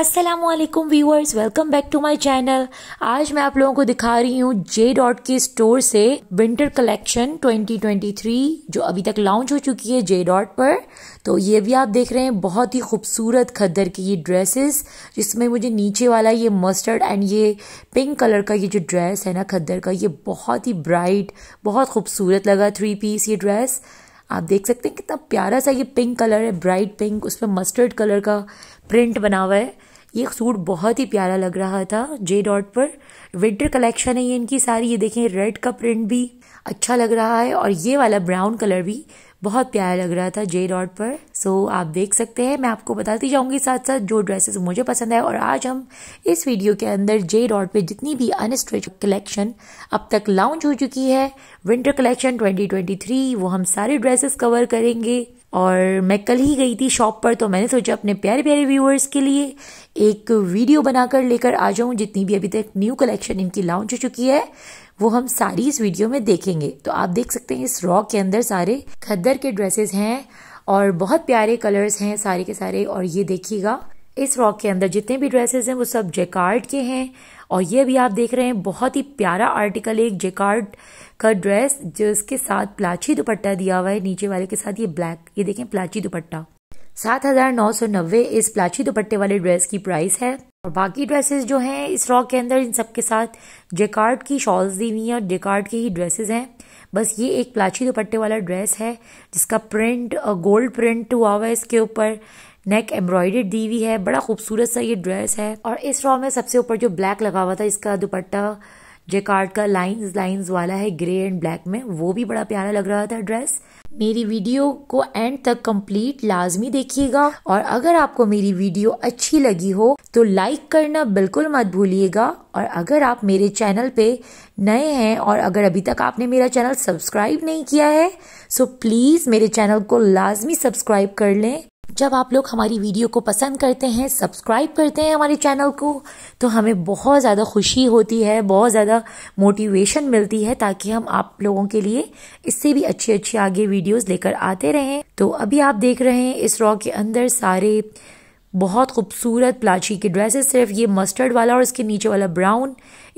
Aslam viewers welcome back to my channel आज मैं आप लोगों को दिखा रही हूँ जे डॉट के स्टोर से विंटर कलेक्शन 2023 जो अभी तक लॉन्च हो चुकी है जे डॉट पर तो ये भी आप देख रहे हैं बहुत ही खूबसूरत खद्दर की ये ड्रेसेस जिसमें मुझे नीचे वाला ये मस्टर्ड एंड ये पिंक कलर का ये जो ड्रेस है ना खद्दर का ये बहुत ही ब्राइट बहुत खूबसूरत लगा थ्री पीस ये ड्रेस आप देख सकते हैं कितना प्यारा सा ये पिंक कलर है ब्राइट पिंक उस पर मस्टर्ड कलर का प्रिंट बना हुआ है ये सूट बहुत ही प्यारा लग रहा था जे डॉट पर विंटर कलेक्शन है ये इनकी सारी ये देखें रेड का प्रिंट भी अच्छा लग रहा है और ये वाला ब्राउन कलर भी बहुत प्यारा लग रहा था जे डॉट पर सो आप देख सकते हैं मैं आपको बताती जाऊंगी साथ साथ जो ड्रेसेस मुझे पसंद है और आज हम इस वीडियो के अंदर जे डॉट पर जितनी भी अनस्ट्रेच कलेक्शन अब तक लॉन्च हो चुकी है विंटर कलेक्शन 2023 वो हम सारे ड्रेसेस कवर करेंगे और मैं कल ही गई थी शॉप पर तो मैंने सोचा अपने प्यारे प्यारे व्यूअर्स के लिए एक वीडियो बनाकर लेकर आ जाऊं जितनी भी अभी तक न्यू कलेक्शन इनकी लॉन्च हो चुकी है वो हम सारी इस वीडियो में देखेंगे तो आप देख सकते हैं इस रॉक के अंदर सारे खद्दर के ड्रेसेस हैं और बहुत प्यारे कलर्स हैं सारे के सारे और ये देखिएगा इस रॉक के अंदर जितने भी ड्रेसेस हैं वो सब जेकार्ड के हैं और ये भी आप देख रहे हैं बहुत ही प्यारा आर्टिकल है एक जेकार्ड का ड्रेस जो इसके साथ प्लाची दुपट्टा दिया हुआ है नीचे वाले के साथ ये ब्लैक ये देखें प्लाची दुपट्टा सात हजार नौ सौ नब्बे इस प्लाची दुपट्टे वाले ड्रेस की प्राइस है और बाकी ड्रेसेस जो हैं इस रॉक के अंदर इन सब के साथ जेकार्ड की शॉल्स दी हुई हैं और जेकार्ड के ही ड्रेसेस हैं बस ये एक प्लाची दुपट्टे वाला ड्रेस है जिसका प्रिंट गोल्ड प्रिंट हुआ हुआ है इसके ऊपर नेक एम्ब्रॉयडेड दी हुई है बड़ा खूबसूरत सा ये ड्रेस है और इस रॉ में सबसे ऊपर जो ब्लैक लगा हुआ था इसका दुपट्टा जेकार्ड का लाइंस लाइंस वाला है ग्रे एंड ब्लैक में वो भी बड़ा प्यारा लग रहा था ड्रेस मेरी वीडियो को एंड तक कंप्लीट लाजमी देखिएगा और अगर आपको मेरी वीडियो अच्छी लगी हो तो लाइक करना बिल्कुल मत भूलिएगा और अगर आप मेरे चैनल पे नए हैं और अगर अभी तक आपने मेरा चैनल सब्सक्राइब नहीं किया है सो प्लीज़ मेरे चैनल को लाजमी सब्सक्राइब कर लें जब आप लोग हमारी वीडियो को पसंद करते हैं सब्सक्राइब करते हैं हमारे चैनल को तो हमें बहुत ज़्यादा खुशी होती है बहुत ज़्यादा मोटिवेशन मिलती है ताकि हम आप लोगों के लिए इससे भी अच्छी अच्छी आगे वीडियोस लेकर आते रहें तो अभी आप देख रहे हैं इस रॉक के अंदर सारे बहुत खूबसूरत प्लाची के ड्रेसेस सिर्फ ये मस्टर्ड वाला और इसके नीचे वाला ब्राउन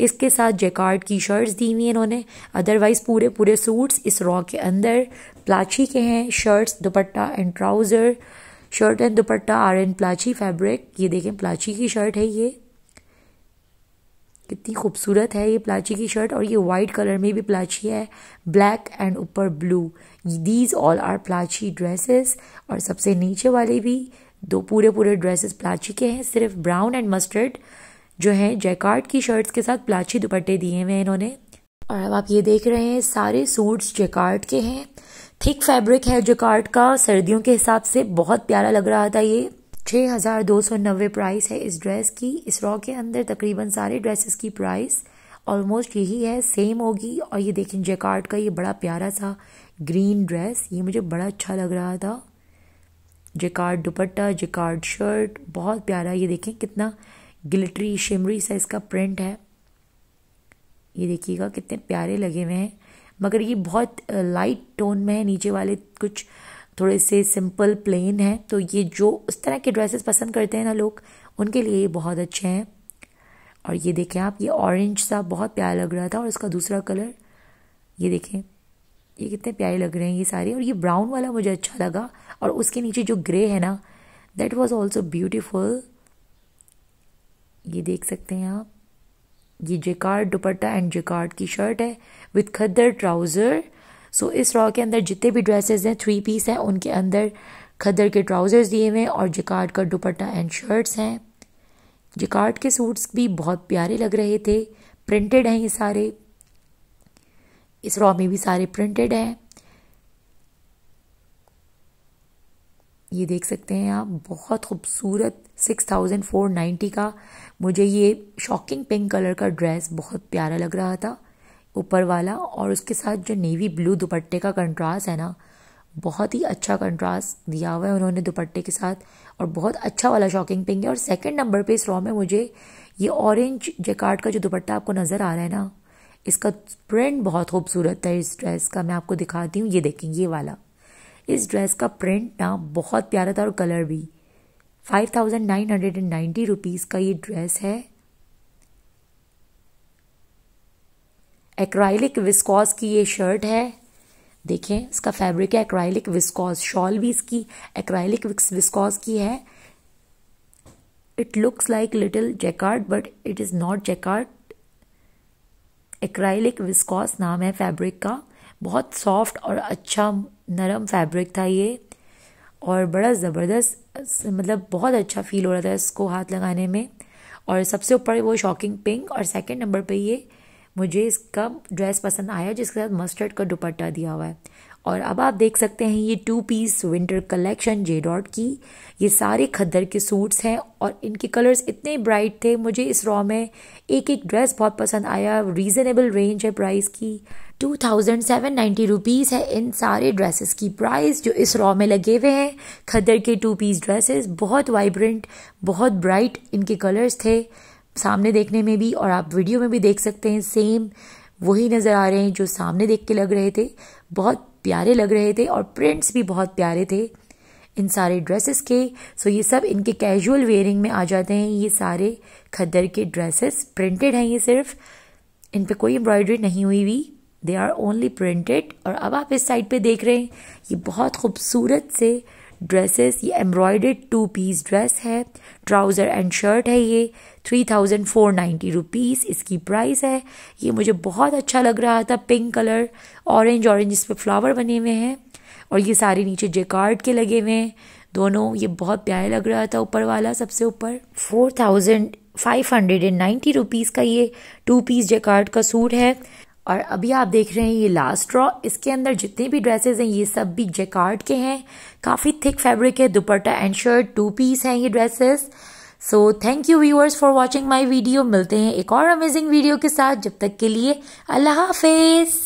इसके साथ जेकार्ड की शर्ट्स दी हुई हैं इन्होंने अदरवाइज़ पूरे पूरे सूट्स इस रॉ के अंदर प्लाची के हैं shirts dupatta and trouser shirt and dupatta are and प्लाची फैब्रिक ये देखें प्लाची की शर्ट है ये कितनी खूबसूरत है ये प्लाची की शर्ट और ये वाइट कलर में भी प्लाची है ब्लैक एंड ऊपर ब्लू दीज ऑल आर प्लाची ड्रेसेस और सबसे नीचे वाले भी दो पूरे पूरे ड्रेसेस प्लाची के हैं सिर्फ ब्राउन एंड मस्टर्ड जो है जैकार्ड की शर्ट्स के साथ प्लाची दुपट्टे दिए हुए हैं इन्होंने और अब आप ये देख रहे हैं सारे सूट्स जैकार्ड के हैं थिक फैब्रिक है जकार्ड का सर्दियों के हिसाब से बहुत प्यारा लग रहा था ये छः हज़ार दो सौ नब्बे प्राइस है इस ड्रेस की इस रॉ के अंदर तकरीबन सारे ड्रेसेस की प्राइस ऑलमोस्ट यही है सेम होगी और ये देखें जेकार्ड का ये बड़ा प्यारा सा ग्रीन ड्रेस ये मुझे बड़ा अच्छा लग रहा था जैकार्ड दुपट्टा जेकार्ड शर्ट बहुत प्यारा ये देखें कितना ग्लिटरी शिमरी सा इसका प्रिंट है ये देखिएगा कितने प्यारे लगे हुए हैं मगर ये बहुत लाइट टोन में है नीचे वाले कुछ थोड़े से सिंपल प्लेन हैं तो ये जो उस तरह के ड्रेसेस पसंद करते हैं ना लोग उनके लिए ये बहुत अच्छे हैं और ये देखें आप ये ऑरेंज सा बहुत प्यारा लग रहा था और इसका दूसरा कलर ये देखें ये कितने प्यारे लग रहे हैं ये सारे और ये ब्राउन वाला मुझे अच्छा लगा और उसके नीचे जो ग्रे है ना दैट वॉज ऑल्सो ब्यूटिफुल ये देख सकते हैं आप ये जेकार्ड दुपट्टा एंड जेकार्ड की शर्ट है विथ खद्दर ट्राउज़र सो इस रॉ के अंदर जितने भी ड्रेसेस हैं थ्री पीस हैं उनके अंदर खद्दर के ट्राउज़र्स दिए हुए और जेकार्ड का दुपट्टा एंड शर्ट्स हैं जेकार्ड के सूट्स भी बहुत प्यारे लग रहे थे प्रिंटेड हैं ये सारे इस रॉ में भी सारे प्रिंटेड हैं ये देख सकते हैं आप बहुत खूबसूरत सिक्स थाउजेंड फोर नाइन्टी का मुझे ये शॉकिंग पिंक कलर का ड्रेस बहुत प्यारा लग रहा था ऊपर वाला और उसके साथ जो नेवी ब्लू दुपट्टे का कंट्रास्ट है ना बहुत ही अच्छा कंट्रास्ट दिया हुआ है उन्होंने दुपट्टे के साथ और बहुत अच्छा वाला शॉकिंग पिंक है और सेकंड नंबर पे इस रॉ में मुझे ये ऑरेंज जेकार्ड का जो दुपट्टा आपको नज़र आ रहा है ना इसका प्रिंट बहुत खूबसूरत है इस ड्रेस का मैं आपको दिखाती हूँ ये देखेंगे ये वाला इस ड्रेस का प्रिंट ना बहुत प्यारा था और कलर भी five thousand nine hundred and ninety rupees का ये ड्रेस है एक्राइलिक विस्कॉस की ये शर्ट है देखें इसका फैब्रिक है एक्राइलिक विस्कॉस शॉल भी इसकी एक्राइलिक विस्कॉस की है it looks like little jacquard but it is not jacquard acrylic viscose नाम है फैब्रिक का बहुत सॉफ्ट और अच्छा नरम फैब्रिक था ये और बड़ा ज़बरदस्त मतलब बहुत अच्छा फील हो रहा था इसको हाथ लगाने में और सबसे ऊपर वो शॉकिंग पिंक और सेकंड नंबर पे ये मुझे इसका ड्रेस पसंद आया जिसके साथ मस्टर्ड का दुपट्टा दिया हुआ है और अब आप देख सकते हैं ये two piece winter collection J dot की ये सारे खद्दर के सूट्स हैं और इनके कलर्स इतने ब्राइट थे मुझे इस रॉ में एक एक ड्रेस बहुत पसंद आया रीज़नेबल रेंज है प्राइस की two thousand seven ninety rupees है इन सारे ड्रेसेस की प्राइस जो इस रॉ में लगे हुए हैं खदर के टू पीस ड्रेसेस बहुत वाइब्रेंट बहुत ब्राइट इनके कलर्स थे सामने देखने में भी और आप वीडियो में भी देख सकते हैं सेम वही नज़र आ रहे हैं जो सामने देख के लग रहे थे बहुत प्यारे लग रहे थे और प्रिंट्स भी बहुत प्यारे थे इन सारे ड्रेसेस के सो ये सब इनके कैजुअल वेयरिंग में आ जाते हैं ये सारे खद्दर के ड्रेसेस प्रिंटेड हैं ये सिर्फ इन पे कोई एम्ब्रॉयडरी नहीं हुई हुई दे आर ओनली प्रिंटेड और अब आप इस साइड पे देख रहे हैं ये बहुत खूबसूरत से ड्रेसेस ये एम्ब्रॉयडेड टू पीस ड्रेस है ट्राउज़र एंड शर्ट है ये three thousand four ninety rupees इसकी प्राइस है ये मुझे बहुत अच्छा लग रहा था पिंक कलर ऑरेंज ऑरेंज इस पर फ्लावर बने हुए हैं और ये सारे नीचे जेकार्ड के लगे हुए हैं दोनों ये बहुत प्यारे लग रहा था ऊपर वाला सबसे ऊपर four thousand five hundred and ninety rupees का ये टू पीस जेकार्ड का सूट है और अभी आप देख रहे हैं ये लास्ट ड्रॉ इसके अंदर जितने भी ड्रेसेस हैं ये सब भी जेकार्ड के हैं काफ़ी थिक फैब्रिक है dupatta and shirt two piece हैं ये dresses so thank you viewers for watching my video मिलते हैं एक और अमेजिंग वीडियो के साथ जब तक के लिए अल्लाह हाफिज़